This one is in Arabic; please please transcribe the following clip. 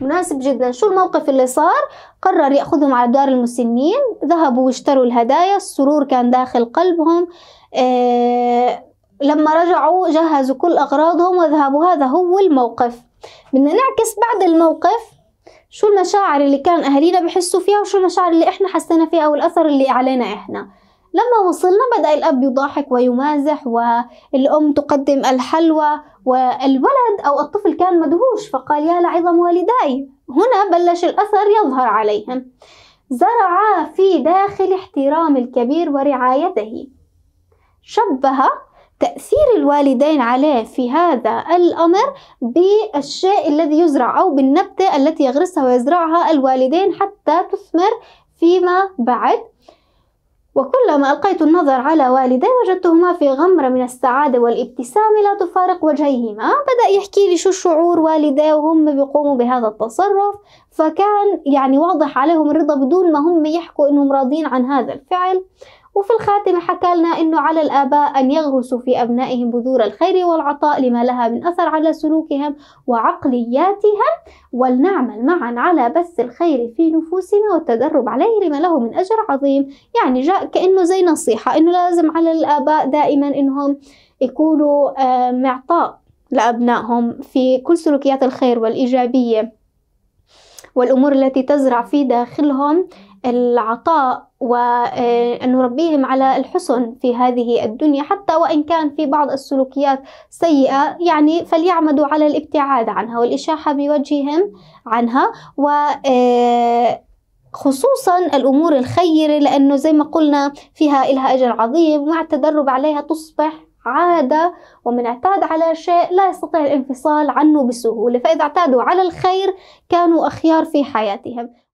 مناسب جدا شو الموقف اللي صار قرر يأخذهم على دار المسنين ذهبوا واشتروا الهدايا السرور كان داخل قلبهم آه لما رجعوا جهزوا كل أغراضهم وذهبوا هذا هو الموقف بدنا نعكس بعد الموقف شو المشاعر اللي كان أهالينا بحسوا فيها وشو المشاعر اللي إحنا حسينا فيها والأثر اللي علينا إحنا لما وصلنا بدأ الأب يضحك ويمازح والأم تقدم الحلوى والولد أو الطفل كان مدهوش فقال يا لعظم والداي هنا بلش الأثر يظهر عليهم زرع في داخل احترام الكبير ورعايته شبه تأثير الوالدين عليه في هذا الأمر بالشيء الذي يزرع أو بالنبتة التي يغرسها ويزرعها الوالدين حتى تثمر فيما بعد وكلما ألقيت النظر على والدي وجدتهما في غمرة من السعادة والابتسام لا تفارق وجهيهما بدأ يحكي لي شو شعور والدي وهم بيقوموا بهذا التصرف فكان يعني واضح عليهم الرضا بدون ما هم يحكوا إنهم راضين عن هذا الفعل وفي الخاتمة حكى لنا أنه على الآباء أن يغرسوا في أبنائهم بذور الخير والعطاء لما لها من أثر على سلوكهم وعقلياتهم ولنعمل معا على بث الخير في نفوسنا والتدرب عليه لما له من أجر عظيم يعني جاء كأنه زي نصيحة أنه لازم على الآباء دائما أنهم يكونوا آه، معطاء لأبنائهم في كل سلوكيات الخير والإيجابية والأمور التي تزرع في داخلهم العطاء وأن آه، نربيهم على الحسن في هذه الدنيا حتى وإن كان في بعض السلوكيات سيئة يعني فليعمدوا على الابتعاد عنها والإشاحة بوجههم عنها و آه، خصوصا الأمور الخيرة لأنه زي ما قلنا فيها إلها أجر عظيم مع التدرب عليها تصبح عادة ومن اعتاد على شيء لا يستطيع الانفصال عنه بسهولة فإذا اعتادوا على الخير كانوا أخيار في حياتهم